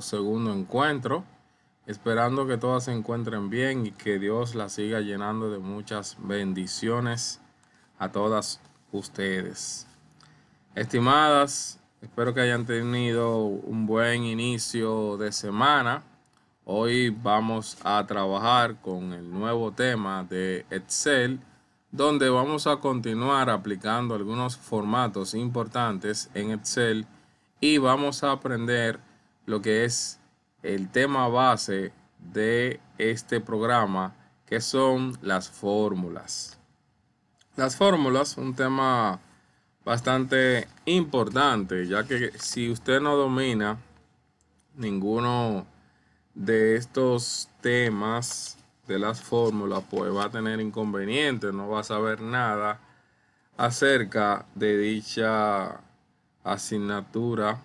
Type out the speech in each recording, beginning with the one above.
segundo encuentro, esperando que todas se encuentren bien y que Dios la siga llenando de muchas bendiciones a todas ustedes. Estimadas, espero que hayan tenido un buen inicio de semana. Hoy vamos a trabajar con el nuevo tema de Excel, donde vamos a continuar aplicando algunos formatos importantes en Excel y vamos a aprender lo que es el tema base de este programa, que son las fórmulas. Las fórmulas, un tema bastante importante, ya que si usted no domina ninguno de estos temas de las fórmulas, pues va a tener inconvenientes, no va a saber nada acerca de dicha asignatura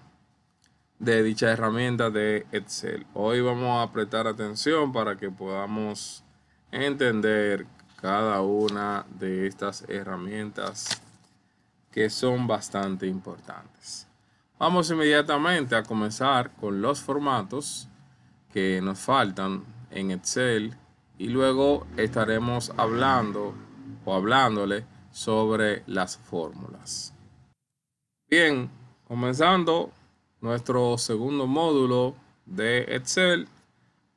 de dicha herramienta de Excel. Hoy vamos a prestar atención para que podamos entender cada una de estas herramientas que son bastante importantes. Vamos inmediatamente a comenzar con los formatos que nos faltan en Excel y luego estaremos hablando o hablándole sobre las fórmulas. Bien, comenzando nuestro segundo módulo de Excel.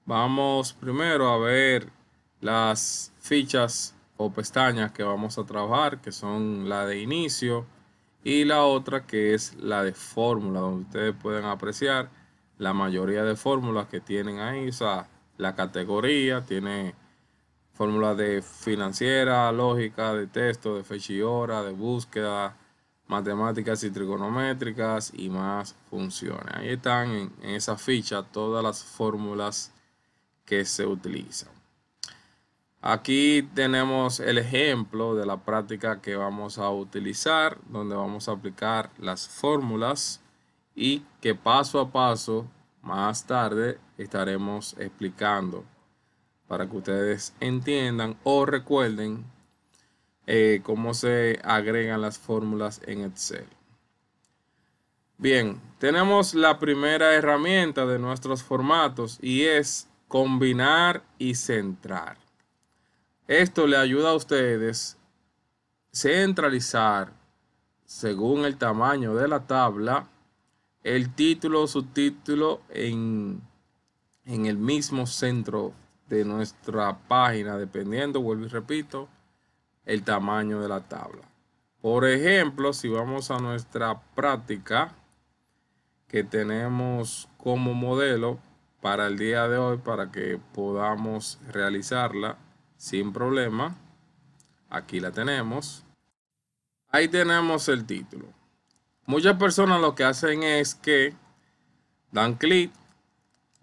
Vamos primero a ver las fichas o pestañas que vamos a trabajar, que son la de inicio y la otra que es la de fórmula, donde ustedes pueden apreciar la mayoría de fórmulas que tienen ahí, o sea, la categoría, tiene fórmulas de financiera, lógica, de texto, de fecha y hora, de búsqueda, matemáticas y trigonométricas y más funciones. Ahí están en, esa ficha todas las fórmulas que se utilizan. Aquí tenemos el ejemplo de la práctica que vamos a utilizar, donde vamos a aplicar las fórmulas y que paso a paso más tarde estaremos explicando para que ustedes entiendan o recuerden eh, cómo se agregan las fórmulas en Excel. Bien, tenemos la primera herramienta de nuestros formatos y es combinar y centrar. Esto le ayuda a ustedes centralizar según el tamaño de la tabla el título o subtítulo en, en el mismo centro de nuestra página, dependiendo, vuelvo y repito, el tamaño de la tabla. Por ejemplo, si vamos a nuestra práctica que tenemos como modelo para el día de hoy, para que podamos realizarla sin problema, aquí la tenemos. Ahí tenemos el título. Muchas personas lo que hacen es que dan clic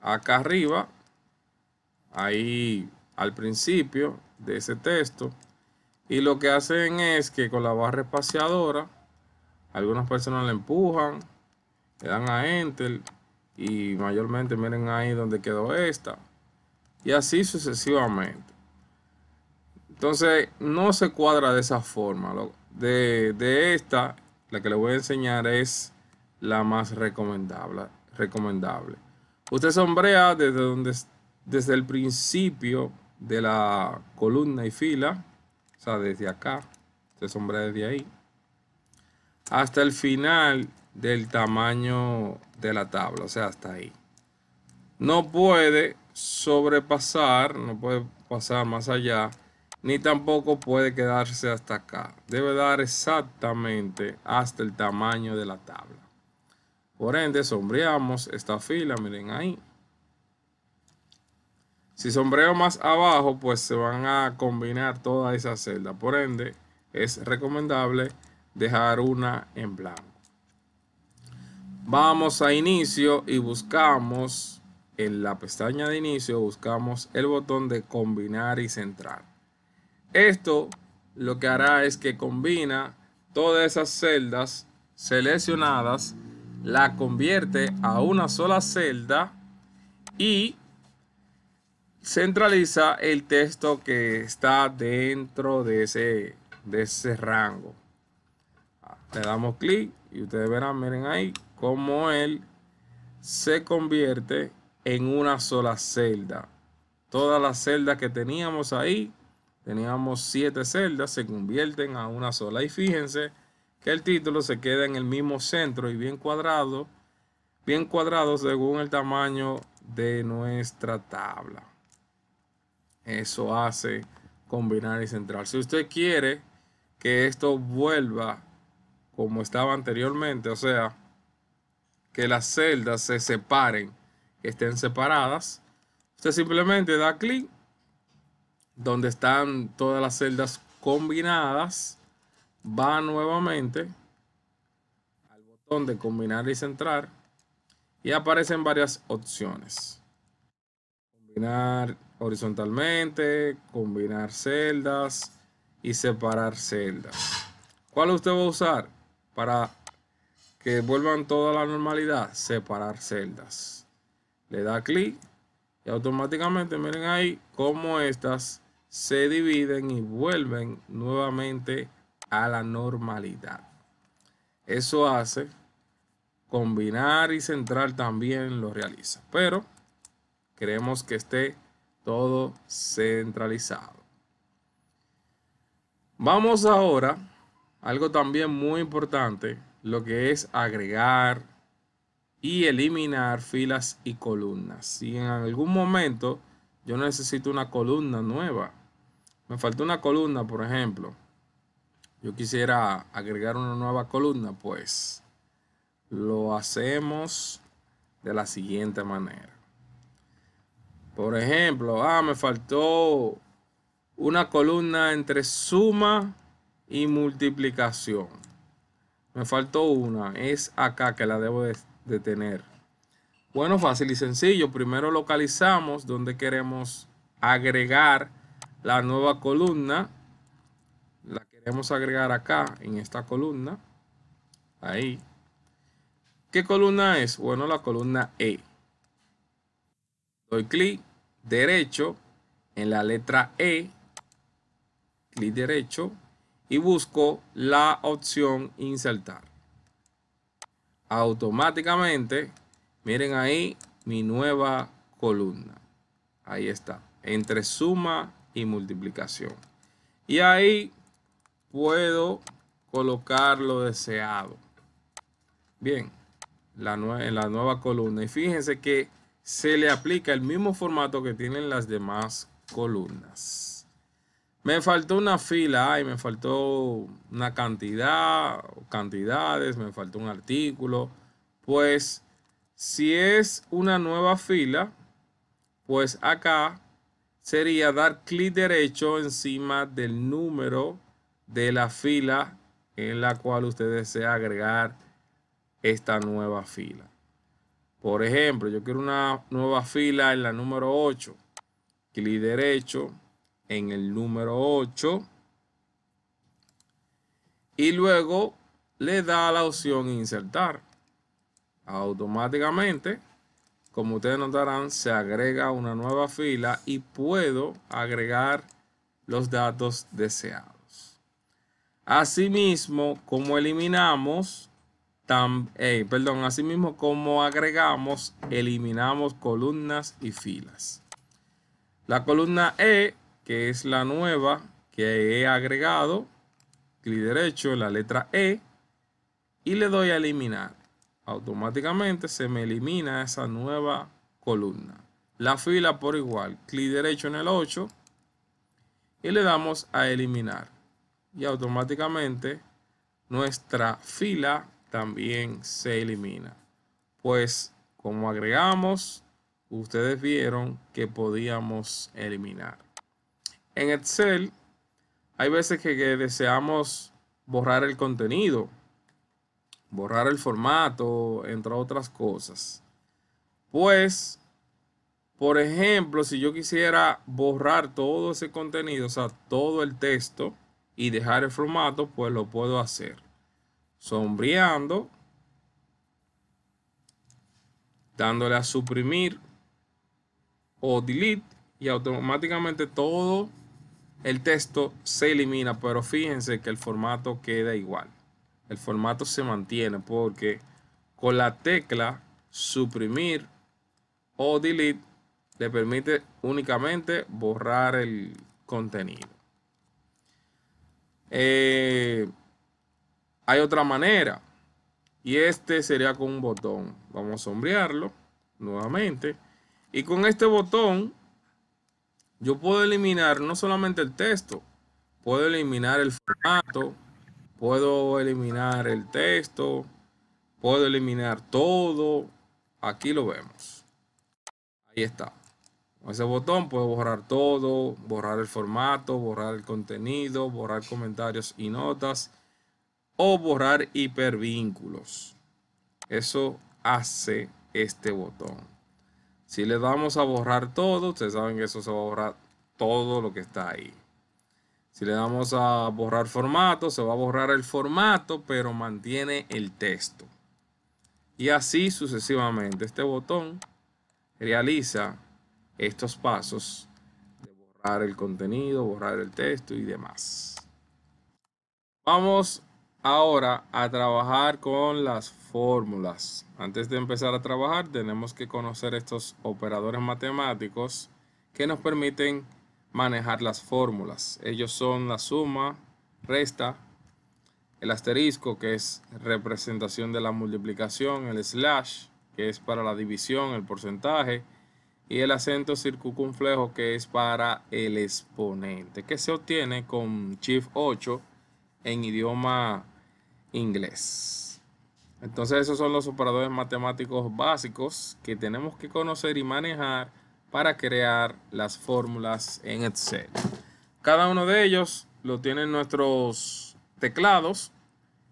acá arriba, ahí al principio de ese texto, y lo que hacen es que con la barra espaciadora, algunas personas la empujan, le dan a Enter y mayormente miren ahí donde quedó esta. Y así sucesivamente. Entonces no se cuadra de esa forma. De, esta, la que le voy a enseñar es la más recomendable. recomendable. Usted sombrea desde, donde, desde el principio de la columna y fila o sea, desde acá, se sombra desde ahí, hasta el final del tamaño de la tabla, o sea, hasta ahí. No puede sobrepasar, no puede pasar más allá, ni tampoco puede quedarse hasta acá. Debe dar exactamente hasta el tamaño de la tabla. Por ende, sombreamos esta fila, miren ahí. Si sombreo más abajo, pues se van a combinar todas esas celdas. Por ende, es recomendable dejar una en blanco. Vamos a inicio y buscamos en la pestaña de inicio, buscamos el botón de combinar y centrar. Esto lo que hará es que combina todas esas celdas seleccionadas, la convierte a una sola celda y centraliza el texto que está dentro de ese, de ese rango. Le damos clic y ustedes verán, miren ahí, cómo él se convierte en una sola celda. Todas las celdas que teníamos ahí, teníamos siete celdas, se convierten a una sola. Y fíjense que el título se queda en el mismo centro y bien cuadrado, bien cuadrado según el tamaño de nuestra tabla eso hace combinar y centrar. Si usted quiere que esto vuelva como estaba anteriormente, o sea, que las celdas se separen, que estén separadas, usted simplemente da clic donde están todas las celdas combinadas, va nuevamente al botón de combinar y centrar y aparecen varias opciones. Combinar horizontalmente, combinar celdas y separar celdas. ¿Cuál usted va a usar para que vuelvan toda la normalidad? Separar celdas. Le da clic y automáticamente miren ahí cómo estas se dividen y vuelven nuevamente a la normalidad. Eso hace combinar y centrar también lo realiza, pero queremos que esté todo centralizado. Vamos ahora, algo también muy importante, lo que es agregar y eliminar filas y columnas. Si en algún momento yo necesito una columna nueva, me falta una columna, por ejemplo, yo quisiera agregar una nueva columna, pues lo hacemos de la siguiente manera. Por ejemplo, ah, me faltó una columna entre suma y multiplicación. Me faltó una, es acá que la debo de, tener. Bueno, fácil y sencillo. Primero localizamos donde queremos agregar la nueva columna. La queremos agregar acá, en esta columna. Ahí. ¿Qué columna es? Bueno, la columna E. Doy clic derecho en la letra E, clic derecho y busco la opción insertar. Automáticamente, miren ahí mi nueva columna. Ahí está, entre suma y multiplicación. Y ahí puedo colocar lo deseado. Bien, la, la nueva columna. Y fíjense que se le aplica el mismo formato que tienen las demás columnas. Me faltó una fila ay, me faltó una cantidad, cantidades, me faltó un artículo. Pues si es una nueva fila, pues acá sería dar clic derecho encima del número de la fila en la cual usted desea agregar esta nueva fila. Por ejemplo, yo quiero una nueva fila en la número 8. Clic derecho en el número 8. Y luego le da la opción insertar. Automáticamente, como ustedes notarán, se agrega una nueva fila y puedo agregar los datos deseados. Asimismo, como eliminamos, Perdón, eh, así perdón, asimismo como agregamos, eliminamos columnas y filas. La columna E, que es la nueva que he agregado, clic derecho en la letra E y le doy a eliminar. Automáticamente se me elimina esa nueva columna. La fila por igual, clic derecho en el 8 y le damos a eliminar. Y automáticamente nuestra fila también se elimina. Pues como agregamos, ustedes vieron que podíamos eliminar. En Excel hay veces que, deseamos borrar el contenido, borrar el formato, entre otras cosas. Pues, por ejemplo, si yo quisiera borrar todo ese contenido, o sea, todo el texto y dejar el formato, pues lo puedo hacer sombreando, dándole a suprimir o delete y automáticamente todo el texto se elimina, pero fíjense que el formato queda igual. El formato se mantiene porque con la tecla suprimir o delete le permite únicamente borrar el contenido. Eh, hay otra manera. Y este sería con un botón. Vamos a sombrearlo nuevamente. Y con este botón yo puedo eliminar no solamente el texto. Puedo eliminar el formato. Puedo eliminar el texto. Puedo eliminar todo. Aquí lo vemos. Ahí está. Con ese botón puedo borrar todo, borrar el formato, borrar el contenido, borrar comentarios y notas o borrar hipervínculos. Eso hace este botón. Si le damos a borrar todo, ustedes saben que eso se va a borrar todo lo que está ahí. Si le damos a borrar formato, se va a borrar el formato, pero mantiene el texto. Y así sucesivamente. Este botón realiza estos pasos de borrar el contenido, borrar el texto y demás. Vamos ahora a trabajar con las fórmulas. Antes de empezar a trabajar tenemos que conocer estos operadores matemáticos que nos permiten manejar las fórmulas. Ellos son la suma, resta, el asterisco que es representación de la multiplicación, el slash que es para la división, el porcentaje, y el acento circunflejo que es para el exponente, que se obtiene con Shift 8 en idioma inglés. Entonces esos son los operadores matemáticos básicos que tenemos que conocer y manejar para crear las fórmulas en Excel. Cada uno de ellos lo tienen nuestros teclados.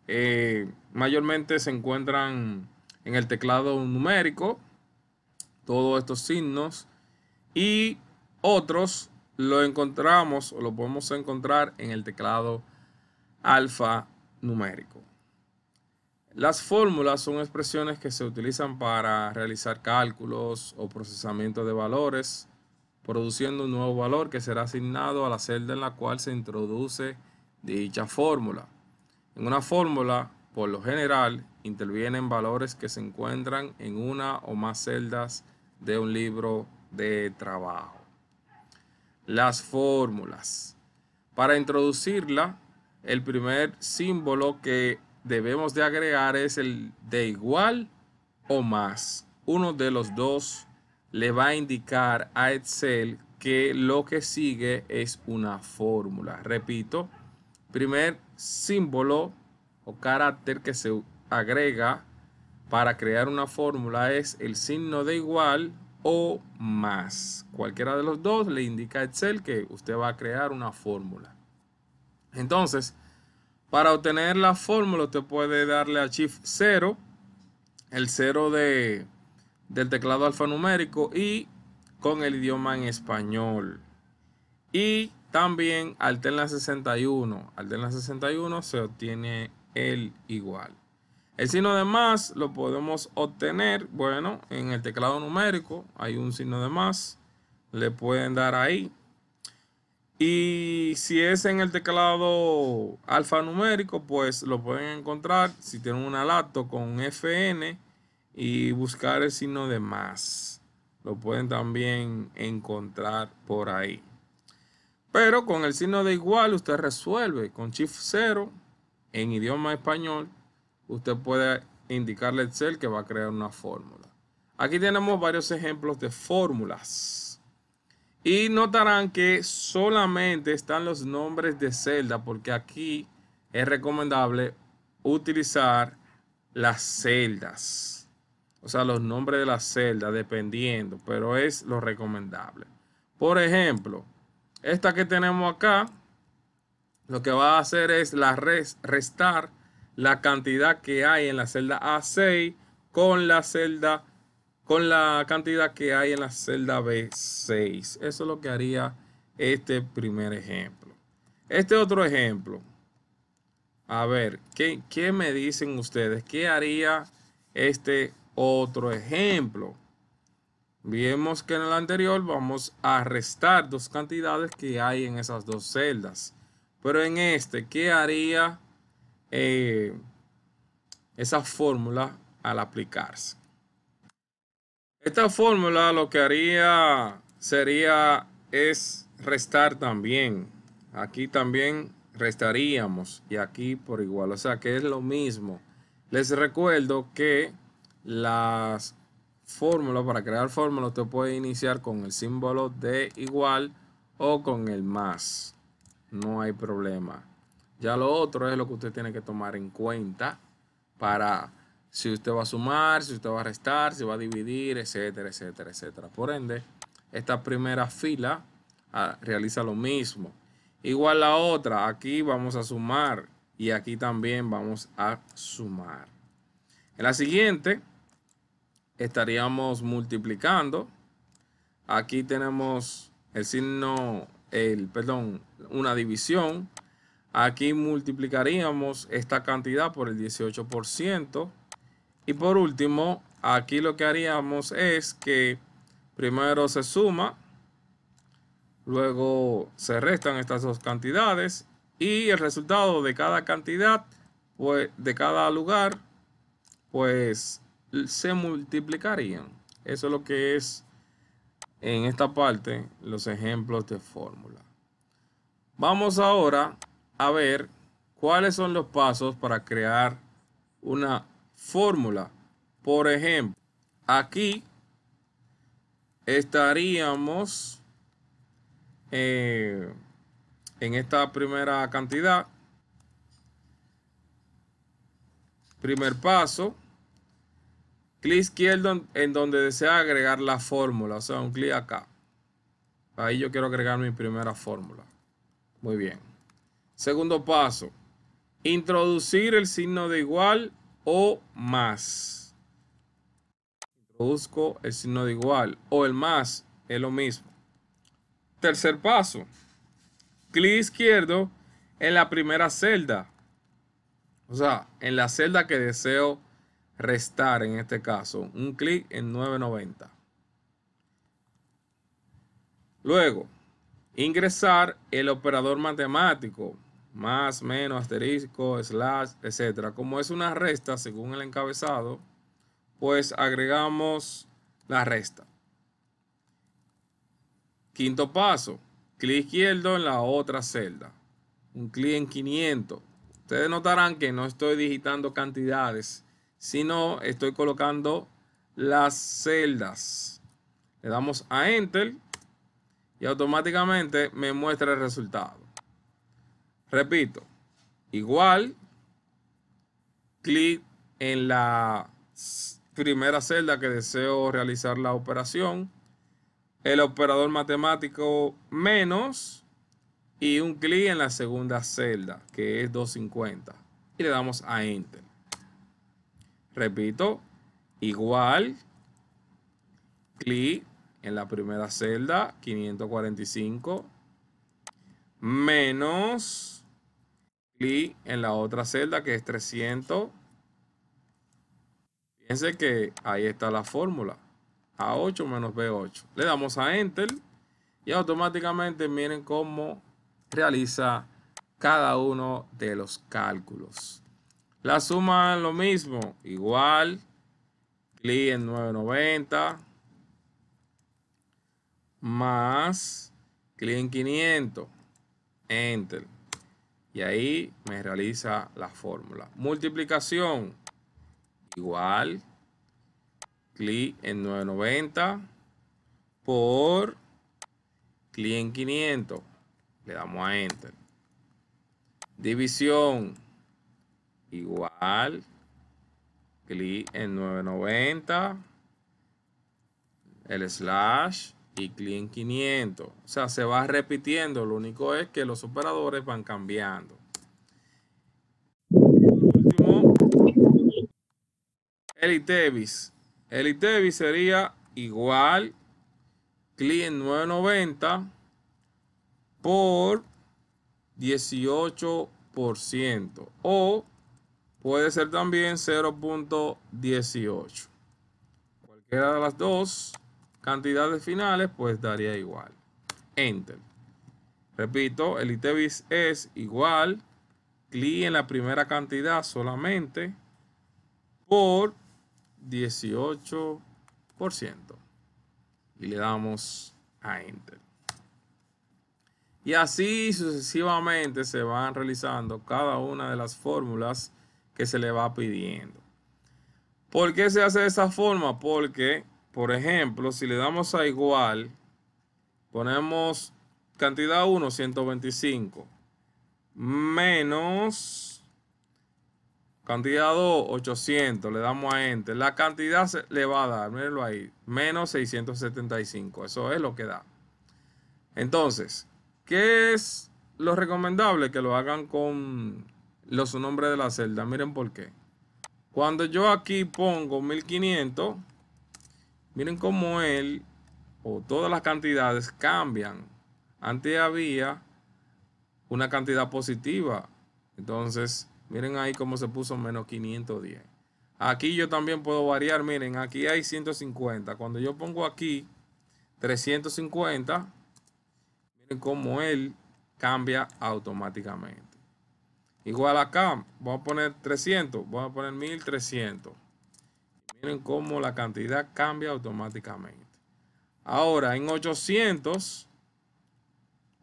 Eh, mayormente se encuentran en el teclado numérico, todos estos signos, y otros lo encontramos o lo podemos encontrar en el teclado alfa numérico. Las fórmulas son expresiones que se utilizan para realizar cálculos o procesamiento de valores, produciendo un nuevo valor que será asignado a la celda en la cual se introduce dicha fórmula. En una fórmula, por lo general, intervienen valores que se encuentran en una o más celdas de un libro de trabajo. Las fórmulas. Para introducirla, el primer símbolo que debemos de agregar es el de igual o más. Uno de los dos le va a indicar a Excel que lo que sigue es una fórmula. Repito, primer símbolo o carácter que se agrega para crear una fórmula es el signo de igual o más. Cualquiera de los dos le indica a Excel que usted va a crear una fórmula. Entonces, para obtener la fórmula usted puede darle a Shift 0, el 0 de, del teclado alfanumérico y con el idioma en español. Y también alterna 61. Alterna 61 se obtiene el igual. El signo de más lo podemos obtener, bueno, en el teclado numérico hay un signo de más. Le pueden dar ahí y si es en el teclado alfanumérico, pues lo pueden encontrar si tienen una laptop con FN y buscar el signo de más. Lo pueden también encontrar por ahí. Pero con el signo de igual usted resuelve. Con Shift 0 en idioma español, usted puede indicarle Excel que va a crear una fórmula. Aquí tenemos varios ejemplos de fórmulas. Y notarán que solamente están los nombres de celda, porque aquí es recomendable utilizar las celdas. O sea, los nombres de las celdas, dependiendo, pero es lo recomendable. Por ejemplo, esta que tenemos acá, lo que va a hacer es la restar la cantidad que hay en la celda A6 con la celda con la cantidad que hay en la celda B6. Eso es lo que haría este primer ejemplo. Este otro ejemplo. A ver, ¿qué, me dicen ustedes? ¿Qué haría este otro ejemplo? Vimos que en el anterior vamos a restar dos cantidades que hay en esas dos celdas. Pero en este, ¿qué haría eh, esa fórmula al aplicarse? Esta fórmula lo que haría sería es restar también. Aquí también restaríamos y aquí por igual. O sea que es lo mismo. Les recuerdo que las fórmulas, para crear fórmulas, usted puede iniciar con el símbolo de igual o con el más. No hay problema. Ya lo otro es lo que usted tiene que tomar en cuenta para si usted va a sumar, si usted va a restar, si va a dividir, etcétera, etcétera, etcétera. Por ende, esta primera fila ah, realiza lo mismo. Igual la otra, aquí vamos a sumar y aquí también vamos a sumar. En la siguiente estaríamos multiplicando. Aquí tenemos el signo, el, perdón, una división. Aquí multiplicaríamos esta cantidad por el 18%. Y por último, aquí lo que haríamos es que primero se suma, luego se restan estas dos cantidades y el resultado de cada cantidad, pues de cada lugar, pues se multiplicarían. Eso es lo que es en esta parte los ejemplos de fórmula. Vamos ahora a ver cuáles son los pasos para crear una fórmula. Por ejemplo, aquí estaríamos eh, en esta primera cantidad. Primer paso. Clic izquierdo en donde desea agregar la fórmula. O sea, un clic acá. Ahí yo quiero agregar mi primera fórmula. Muy bien. Segundo paso. Introducir el signo de igual o más. Introduzco el signo de igual o el más, es lo mismo. Tercer paso, clic izquierdo en la primera celda. O sea, en la celda que deseo restar en este caso. Un clic en 990. Luego, ingresar el operador matemático más, menos, asterisco, slash, etc. Como es una resta, según el encabezado, pues agregamos la resta. Quinto paso, clic izquierdo en la otra celda. Un clic en 500. Ustedes notarán que no estoy digitando cantidades, sino estoy colocando las celdas. Le damos a Enter y automáticamente me muestra el resultado. Repito, igual, clic en la primera celda que deseo realizar la operación, el operador matemático menos y un clic en la segunda celda, que es 250. Y le damos a Enter. Repito, igual, clic en la primera celda, 545, menos clic en la otra celda que es 300. Fíjense que ahí está la fórmula. A8 menos B8. Le damos a Enter y automáticamente miren cómo realiza cada uno de los cálculos. La suma es lo mismo, igual, clic en 990, más clic en 500, enter. Y ahí me realiza la fórmula. Multiplicación. Igual. Clic en 990 por clic en 500. Le damos a Enter. División. Igual. Clic en 990. El slash y client 500. O sea, se va repitiendo, lo único es que los operadores van cambiando. Por último, el ITEVIS. sería igual Client 990 por 18% o puede ser también 0.18. Cualquiera de las dos cantidades finales, pues daría igual. Enter. Repito, el ITBIS es igual, Clic en la primera cantidad solamente por 18%. Y le damos a Enter. Y así sucesivamente se van realizando cada una de las fórmulas que se le va pidiendo. ¿Por qué se hace de esa forma? Porque por ejemplo, si le damos a igual, ponemos cantidad 1, 125, menos cantidad 2, 800, le damos a enter. La cantidad le va a dar, mírenlo ahí, menos 675, eso es lo que da. Entonces, ¿qué es lo recomendable? Que lo hagan con los nombres de la celda, miren por qué. Cuando yo aquí pongo 1500, Miren cómo él o todas las cantidades cambian. Antes había una cantidad positiva. Entonces, miren ahí cómo se puso menos 510. Aquí yo también puedo variar. Miren, aquí hay 150. Cuando yo pongo aquí 350, miren cómo él cambia automáticamente. Igual acá, voy a poner 300, voy a poner 1300. Miren cómo la cantidad cambia automáticamente. Ahora, en 800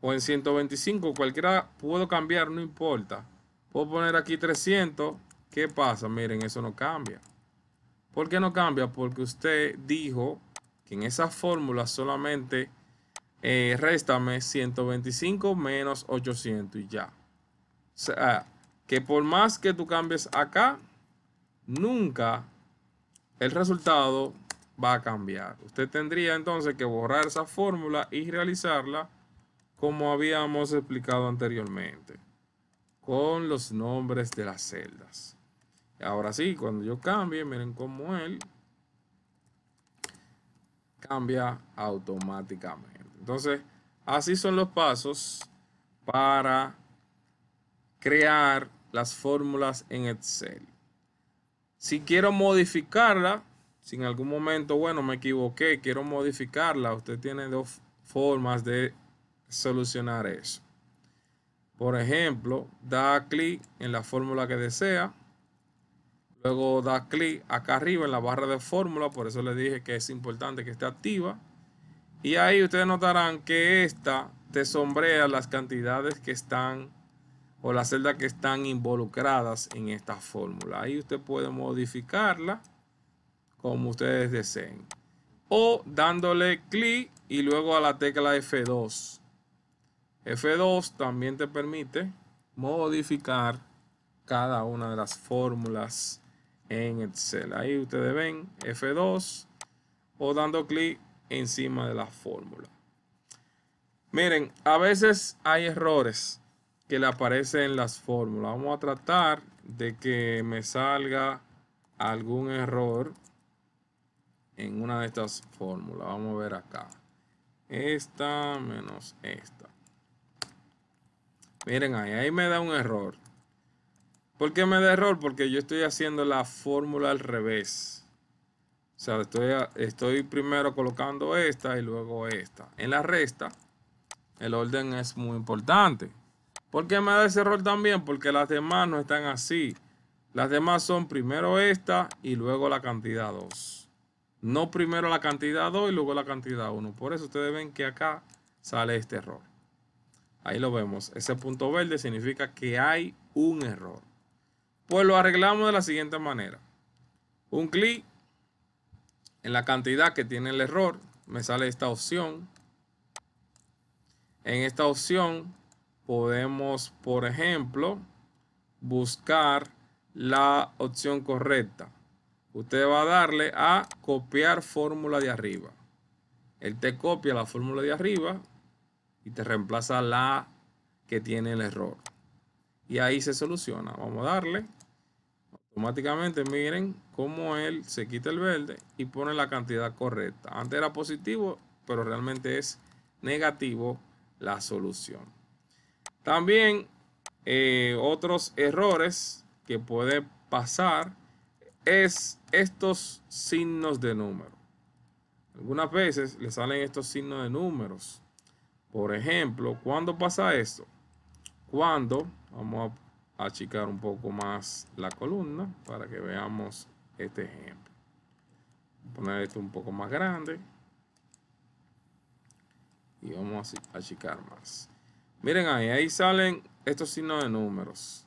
o en 125, cualquiera puedo cambiar, no importa. Puedo poner aquí 300. ¿Qué pasa? Miren, eso no cambia. ¿Por qué no cambia? Porque usted dijo que en esa fórmula solamente eh, réstame 125 menos 800 y ya. O sea, que por más que tú cambies acá, nunca el resultado va a cambiar. Usted tendría entonces que borrar esa fórmula y realizarla como habíamos explicado anteriormente, con los nombres de las celdas. Ahora sí, cuando yo cambie, miren cómo él cambia automáticamente. Entonces, así son los pasos para crear las fórmulas en Excel. Si quiero modificarla, si en algún momento, bueno, me equivoqué, quiero modificarla, usted tiene dos formas de solucionar eso. Por ejemplo, da clic en la fórmula que desea. Luego da clic acá arriba en la barra de fórmula, por eso le dije que es importante que esté activa. Y ahí ustedes notarán que esta te sombrea las cantidades que están o las celdas que están involucradas en esta fórmula. Ahí usted puede modificarla como ustedes deseen. O dándole clic y luego a la tecla F2. F2 también te permite modificar cada una de las fórmulas en Excel. Ahí ustedes ven F2 o dando clic encima de la fórmula. Miren, a veces hay errores que le aparece en las fórmulas. Vamos a tratar de que me salga algún error en una de estas fórmulas. Vamos a ver acá. Esta menos esta. Miren ahí, ahí me da un error. ¿Por qué me da error? Porque yo estoy haciendo la fórmula al revés. O sea, estoy, estoy primero colocando esta y luego esta. En la resta, el orden es muy importante. ¿Por qué me da ese error también? Porque las demás no están así. Las demás son primero esta y luego la cantidad 2. No primero la cantidad 2 y luego la cantidad 1. Por eso ustedes ven que acá sale este error. Ahí lo vemos. Ese punto verde significa que hay un error. Pues lo arreglamos de la siguiente manera. Un clic en la cantidad que tiene el error. Me sale esta opción. En esta opción podemos, por ejemplo, buscar la opción correcta. Usted va a darle a copiar fórmula de arriba. Él te copia la fórmula de arriba y te reemplaza la que tiene el error. Y ahí se soluciona. Vamos a darle. Automáticamente miren cómo él se quita el verde y pone la cantidad correcta. Antes era positivo, pero realmente es negativo la solución. También eh, otros errores que puede pasar es estos signos de número. Algunas veces le salen estos signos de números. Por ejemplo, ¿cuándo pasa esto? Cuando, vamos a achicar un poco más la columna para que veamos este ejemplo. poner esto un poco más grande. Y vamos a achicar más. Miren ahí, ahí salen estos signos de números.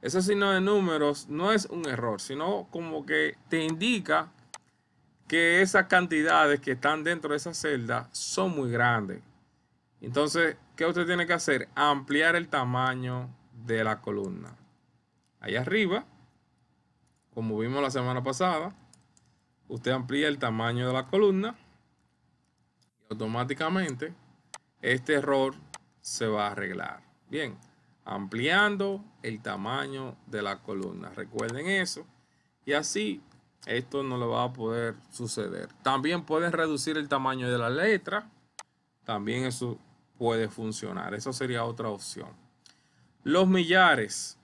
Ese signo de números no es un error, sino como que te indica que esas cantidades que están dentro de esa celda son muy grandes. Entonces, ¿qué usted tiene que hacer? Ampliar el tamaño de la columna. Ahí arriba, como vimos la semana pasada, usted amplía el tamaño de la columna y automáticamente este error se va a arreglar. Bien, ampliando el tamaño de la columna. Recuerden eso. Y así esto no le va a poder suceder. También puedes reducir el tamaño de la letra. También eso puede funcionar. Eso sería otra opción. Los millares.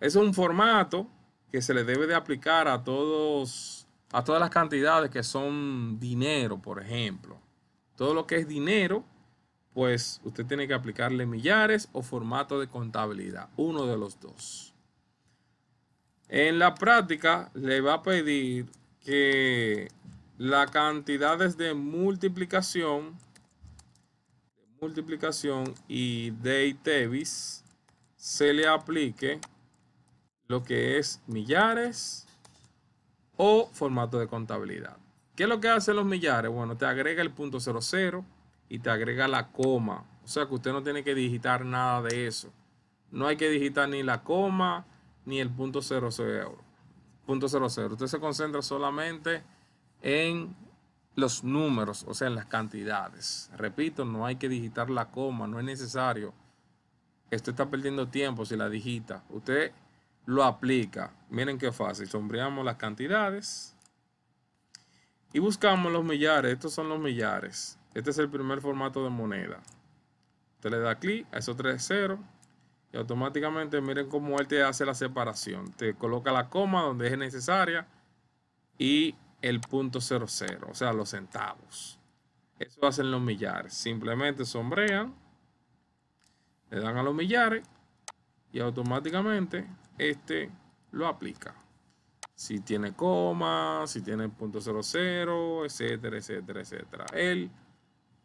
Es un formato que se le debe de aplicar a todos a todas las cantidades que son dinero, por ejemplo. Todo lo que es dinero pues usted tiene que aplicarle millares o formato de contabilidad, uno de los dos. En la práctica le va a pedir que las cantidades de multiplicación, multiplicación y de ITEVIS se le aplique lo que es millares o formato de contabilidad. ¿Qué es lo que hace los millares? Bueno, te agrega el punto 00 y te agrega la coma. O sea que usted no tiene que digitar nada de eso. No hay que digitar ni la coma ni el punto 00. Punto cero Usted se concentra solamente en los números, o sea, en las cantidades. Repito, no hay que digitar la coma, no es necesario. Usted está perdiendo tiempo si la digita. Usted lo aplica. Miren qué fácil. Sombreamos las cantidades y buscamos los millares. Estos son los millares. Este es el primer formato de moneda. Usted le da clic a esos tres ceros y automáticamente miren cómo él te hace la separación. Te coloca la coma donde es necesaria y el punto 00, o sea, los centavos. Eso hacen los millares. Simplemente sombrean, le dan a los millares y automáticamente este lo aplica. Si tiene coma, si tiene punto 00, etcétera, etcétera, etcétera. Él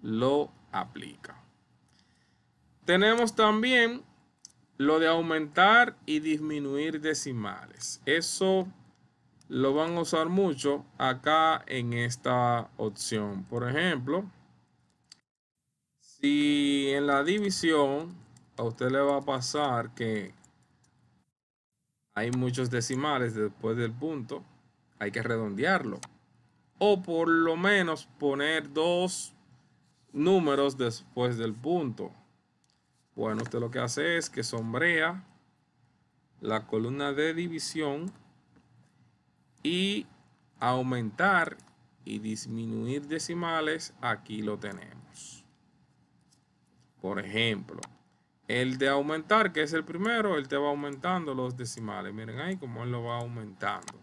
lo aplica. Tenemos también lo de aumentar y disminuir decimales. Eso lo van a usar mucho acá en esta opción. Por ejemplo, si en la división a usted le va a pasar que hay muchos decimales después del punto, hay que redondearlo. O por lo menos poner dos números después del punto. Bueno, usted lo que hace es que sombrea la columna de división y aumentar y disminuir decimales, aquí lo tenemos. Por ejemplo, el de aumentar, que es el primero, él te va aumentando los decimales. Miren ahí cómo él lo va aumentando.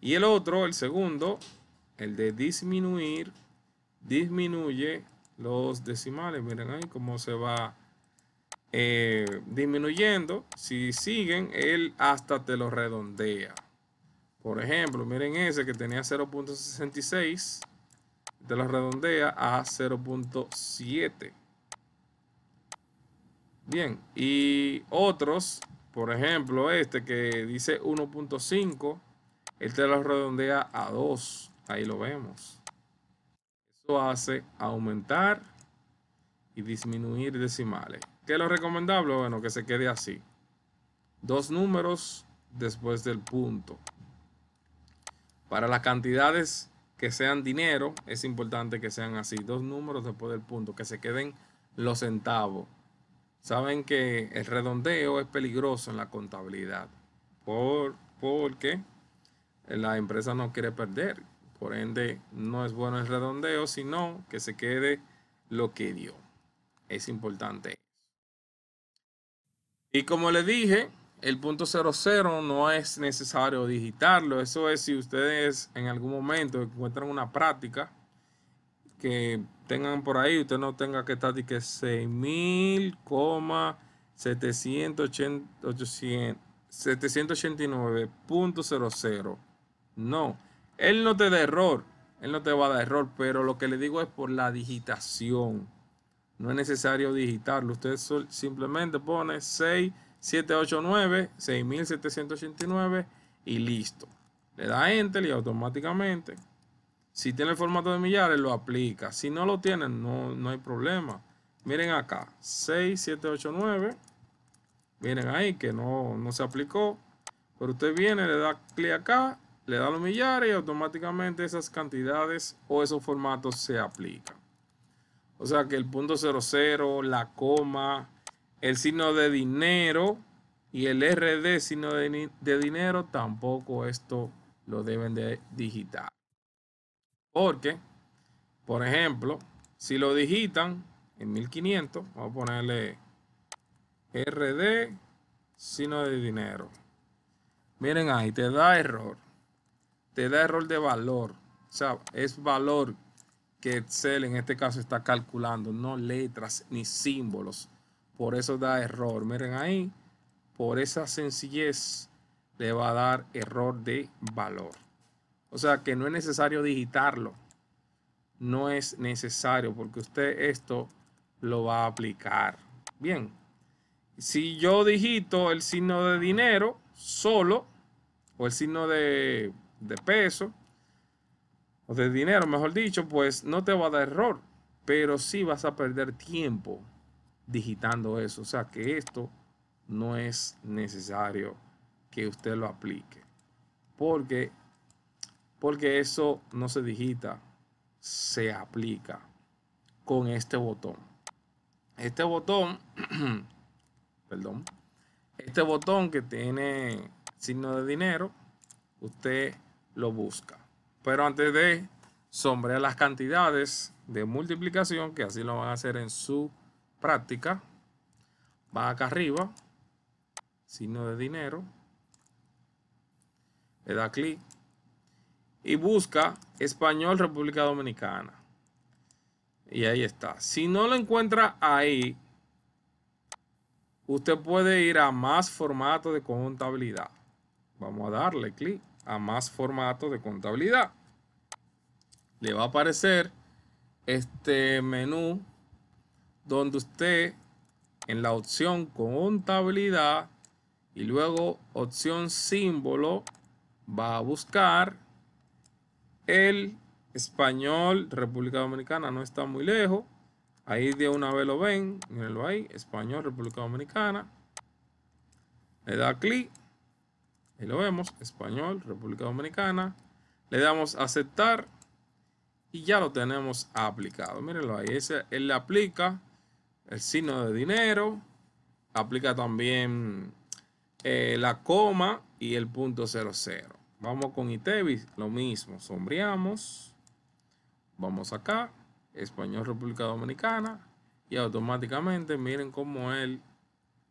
Y el otro, el segundo, el de disminuir, disminuye los decimales. Miren ahí cómo se va eh, disminuyendo. Si siguen, él hasta te lo redondea. Por ejemplo, miren ese que tenía 0.66. Te lo redondea a 0.7. Bien, y otros, por ejemplo, este que dice 1.5, él te lo redondea a 2. Ahí lo vemos lo hace aumentar y disminuir decimales. ¿Qué es lo recomendable? Bueno, que se quede así. Dos números después del punto. Para las cantidades que sean dinero, es importante que sean así. Dos números después del punto, que se queden los centavos. Saben que el redondeo es peligroso en la contabilidad. Por, porque la empresa no quiere perder por ende, no es bueno el redondeo, sino que se quede lo que dio. Es importante. Y como les dije, el punto 00 no es necesario digitarlo. Eso es si ustedes en algún momento encuentran una práctica que tengan por ahí, usted no tenga que estar de que 6.789.00. No, él no te da error, él no te va a dar error, pero lo que le digo es por la digitación. No es necesario digitarlo. Usted simplemente pone 6789, 6789 y listo. Le da enter y automáticamente. Si tiene el formato de millares, lo aplica. Si no lo tiene, no, hay problema. Miren acá, 6789. Miren ahí que no, no se aplicó. Pero usted viene, le da clic acá le dan los millares y automáticamente esas cantidades o esos formatos se aplican. O sea que el punto 00, la coma, el signo de dinero y el RD, signo de, de dinero, tampoco esto lo deben de digitar. Porque, por ejemplo, si lo digitan en 1500, vamos a ponerle RD, signo de dinero. Miren ahí, te da error te da error de valor. O sea, es valor que Excel en este caso está calculando, no letras ni símbolos. Por eso da error. Miren ahí, por esa sencillez le va a dar error de valor. O sea que no es necesario digitarlo. No es necesario porque usted esto lo va a aplicar. Bien, si yo digito el signo de dinero solo o el signo de de peso o de dinero, mejor dicho, pues no te va a dar error, pero sí vas a perder tiempo digitando eso. O sea que esto no es necesario que usted lo aplique. Porque, porque eso no se digita, se aplica con este botón. Este botón, perdón, este botón que tiene signo de dinero, usted lo busca. Pero antes de sombrear las cantidades de multiplicación, que así lo van a hacer en su práctica, va acá arriba, signo de dinero, le da clic y busca español República Dominicana. Y ahí está. Si no lo encuentra ahí, usted puede ir a más formato de contabilidad. Vamos a darle clic a más formatos de contabilidad. Le va a aparecer este menú donde usted en la opción contabilidad y luego opción símbolo va a buscar el español República Dominicana no está muy lejos ahí de una vez lo ven mírenlo ahí español República Dominicana le da clic Ahí lo vemos, español, República Dominicana. Le damos aceptar y ya lo tenemos aplicado. Mírenlo ahí, él le aplica el signo de dinero, aplica también eh, la coma y el punto 00. Vamos con ITEVIS, lo mismo, sombreamos, vamos acá, español República Dominicana y automáticamente miren cómo él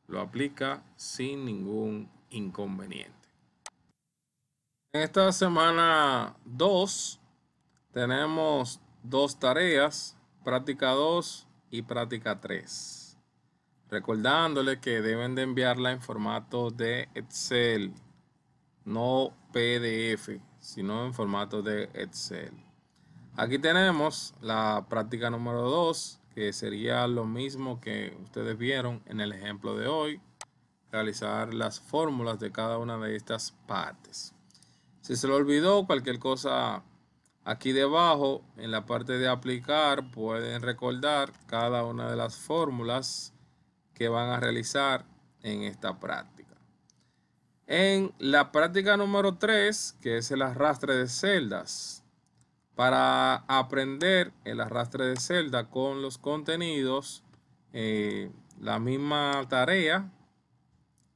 lo aplica sin ningún inconveniente. En esta semana 2 tenemos dos tareas, práctica 2 y práctica 3. Recordándole que deben de enviarla en formato de Excel, no PDF, sino en formato de Excel. Aquí tenemos la práctica número 2, que sería lo mismo que ustedes vieron en el ejemplo de hoy, realizar las fórmulas de cada una de estas partes. Si se lo olvidó, cualquier cosa aquí debajo, en la parte de aplicar, pueden recordar cada una de las fórmulas que van a realizar en esta práctica. En la práctica número 3, que es el arrastre de celdas, para aprender el arrastre de celda con los contenidos, eh, la misma tarea,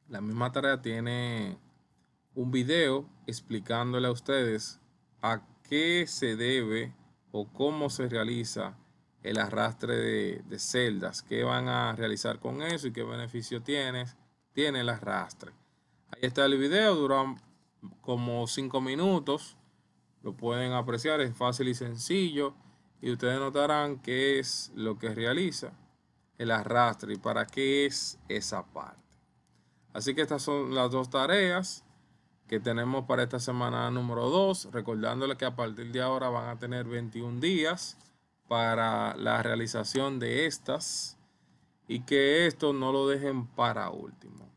la misma tarea tiene un video explicándole a ustedes a qué se debe o cómo se realiza el arrastre de, celdas, qué van a realizar con eso y qué beneficio tienes, tiene el arrastre. Ahí está el video, dura como 5 minutos, lo pueden apreciar, es fácil y sencillo y ustedes notarán qué es lo que realiza el arrastre y para qué es esa parte. Así que estas son las dos tareas que tenemos para esta semana número 2. Recordándole que a partir de ahora van a tener 21 días para la realización de estas y que esto no lo dejen para último.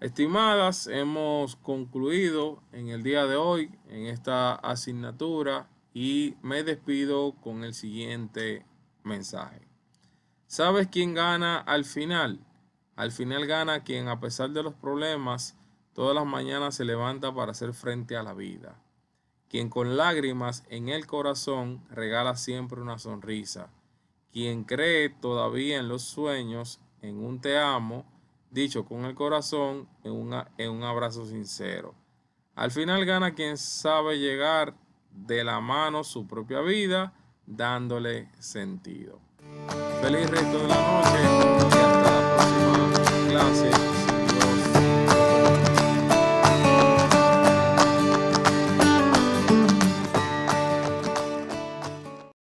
Estimadas, hemos concluido en el día de hoy en esta asignatura y me despido con el siguiente mensaje. ¿Sabes quién gana al final? Al final gana quien a pesar de los problemas todas las mañanas se levanta para hacer frente a la vida, quien con lágrimas en el corazón regala siempre una sonrisa, quien cree todavía en los sueños, en un te amo, dicho con el corazón, en, en un abrazo sincero. Al final gana quien sabe llegar de la mano su propia vida, dándole sentido. Feliz resto de la noche y hasta la próxima clase.